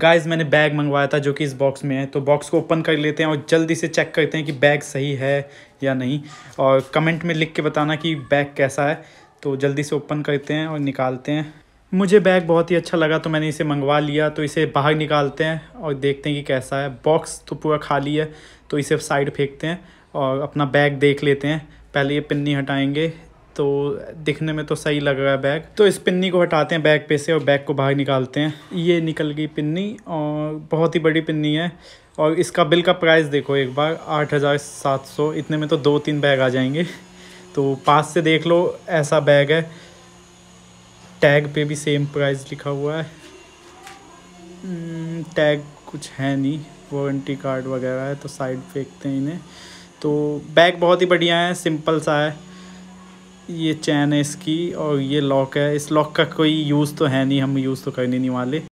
guys मैंने bag मंगवाया था जो कि इस बॉक्स में है तो बॉक्स को ओपन कर लेते हैं और जल्दी से चेक करते हैं कि बैग सही है या नहीं और कमेंट में लिख के बताना कि बैग कैसा है तो जल्दी से ओपन करते हैं और निकालते हैं मुझे बैग बहुत ही अच्छा लगा तो मैंने इसे मंगवा लिया तो इसे बाहर निकालते हैं और देखते हैं कि कैसा है बॉक्स तो पूरा खाली है तो इसे साइड फेंकते हैं और अपना बैग देख लेते हैं पहले ये पिन्नी हटाएंगे तो दिखने में तो सही लग रहा है बैग तो इस पिन्नी को हटाते हैं बैग पे से और बैग को बाहर निकालते हैं ये निकल गई पिन्नी और बहुत ही बड़ी पिन्नी है और इसका बिल का प्राइस देखो एक बार आठ हज़ार सात सौ इतने में तो दो तीन बैग आ जाएंगे तो पास से देख लो ऐसा बैग है टैग पे भी सेम प्राइस लिखा हुआ है हम्म, टैग कुछ है नहीं वारंटी कार्ड वगैरह है तो साइड फेंकते हैं इन्हें तो बैग बहुत ही बढ़िया है सिंपल सा है ये चैन है इसकी और ये लॉक है इस लॉक का कोई यूज़ तो है नहीं हम यूज़ तो करने नहीं वाले